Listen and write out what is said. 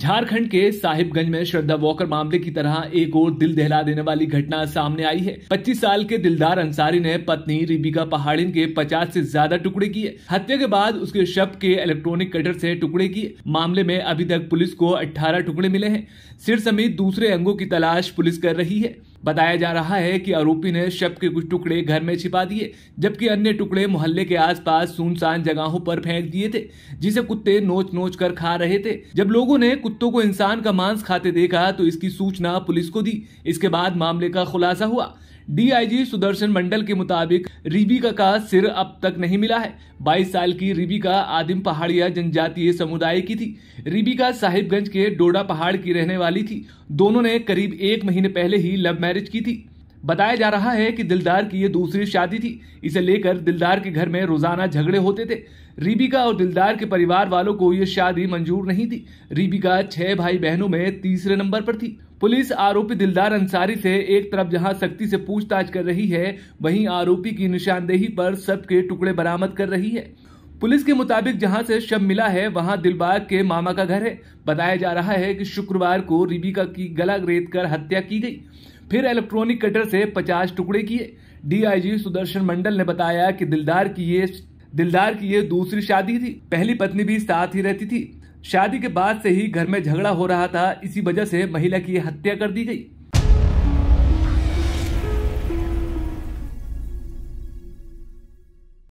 झारखंड के साहिबगंज में श्रद्धा वॉकर मामले की तरह एक और दिल दहला देने वाली घटना सामने आई है 25 साल के दिलदार अंसारी ने पत्नी रिबिका पहाड़िन के 50 से ज्यादा टुकड़े किए हत्या के बाद उसके शव के इलेक्ट्रॉनिक कटर से टुकड़े किए मामले में अभी तक पुलिस को 18 टुकड़े मिले हैं सिर समेत दूसरे अंगों की तलाश पुलिस कर रही है बताया जा रहा है कि आरोपी ने शव के कुछ टुकड़े घर में छिपा दिए जबकि अन्य टुकड़े मोहल्ले के आसपास सुनसान जगहों पर फेंक दिए थे जिसे कुत्ते नोच नोच कर खा रहे थे जब लोगों ने कुत्तों को इंसान का मांस खाते देखा तो इसकी सूचना पुलिस को दी इसके बाद मामले का खुलासा हुआ डीआईजी सुदर्शन मंडल के मुताबिक रिबिका का सिर अब तक नहीं मिला है 22 साल की रिबिका आदिम पहाड़िया जनजातीय समुदाय की थी रिबिका साहिबगंज के डोडा पहाड़ की रहने वाली थी दोनों ने करीब एक महीने पहले ही लव मैरिज की थी बताया जा रहा है कि दिलदार की ये दूसरी शादी थी इसे लेकर दिलदार के घर में रोजाना झगड़े होते थे रिबिका और दिलदार के परिवार वालों को ये शादी मंजूर नहीं थी रिबिका छह भाई बहनों में तीसरे नंबर पर थी पुलिस आरोपी दिलदार अंसारी से एक तरफ जहां सख्ती से पूछताछ कर रही है वहीं आरोपी की निशानदेही पर सब के टुकड़े बरामद कर रही है पुलिस के मुताबिक जहां से शव मिला है वहां दिलबाग के मामा का घर है बताया जा रहा है कि शुक्रवार को रिबिका की गला रेत कर हत्या की गई फिर इलेक्ट्रॉनिक कटर से पचास टुकड़े किए डीआईजी सुदर्शन मंडल ने बताया कि दिलदार की ये दिलदार की ये दूसरी शादी थी पहली पत्नी भी साथ ही रहती थी शादी के बाद से ही घर में झगड़ा हो रहा था इसी वजह से महिला की हत्या कर दी गई